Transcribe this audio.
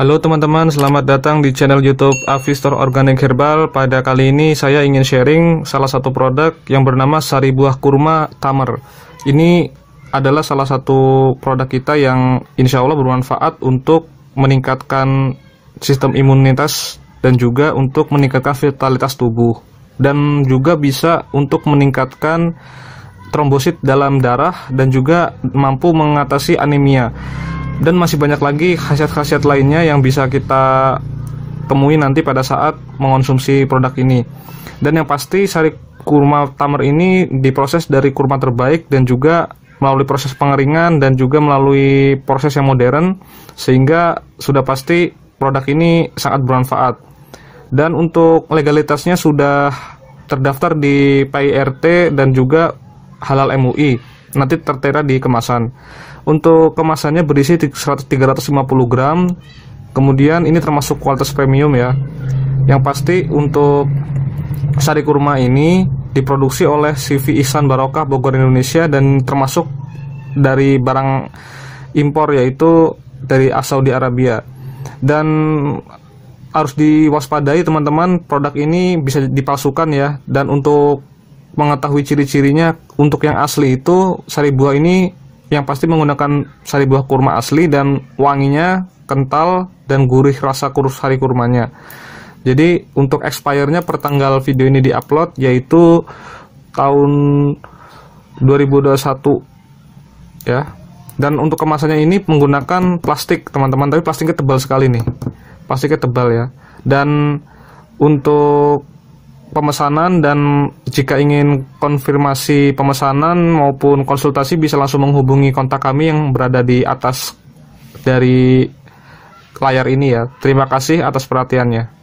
Halo teman-teman, selamat datang di channel YouTube Avistor Organic Herbal. Pada kali ini saya ingin sharing salah satu produk yang bernama sari buah kurma tamer. Ini adalah salah satu produk kita yang insya Allah bermanfaat untuk meningkatkan sistem imunitas dan juga untuk meningkatkan vitalitas tubuh dan juga bisa untuk meningkatkan trombosit dalam darah dan juga mampu mengatasi anemia dan masih banyak lagi khasiat-khasiat lainnya yang bisa kita temui nanti pada saat mengonsumsi produk ini. Dan yang pasti sari kurma tamar ini diproses dari kurma terbaik dan juga melalui proses pengeringan dan juga melalui proses yang modern sehingga sudah pasti produk ini sangat bermanfaat. Dan untuk legalitasnya sudah terdaftar di PIRT dan juga Halal MUI. Nanti tertera di kemasan. Untuk kemasannya berisi 350 gram. Kemudian ini termasuk kualitas premium ya. Yang pasti untuk sari kurma ini diproduksi oleh CV Ihsan Barokah Bogor Indonesia dan termasuk dari barang impor yaitu dari Saudi Arabia. Dan harus diwaspadai teman-teman, produk ini bisa dipalsukan ya dan untuk mengetahui ciri-cirinya untuk yang asli itu sari buah ini yang pasti menggunakan sari buah kurma asli dan wanginya kental dan gurih rasa kurus sari kurmanya. Jadi untuk expirednya pertanggal video ini di upload yaitu tahun 2021 ya. Dan untuk kemasannya ini menggunakan plastik, teman-teman, tapi plastiknya tebal sekali nih. Plastiknya tebal ya. Dan untuk pemesanan dan jika ingin konfirmasi pemesanan maupun konsultasi bisa langsung menghubungi kontak kami yang berada di atas dari layar ini ya. Terima kasih atas perhatiannya.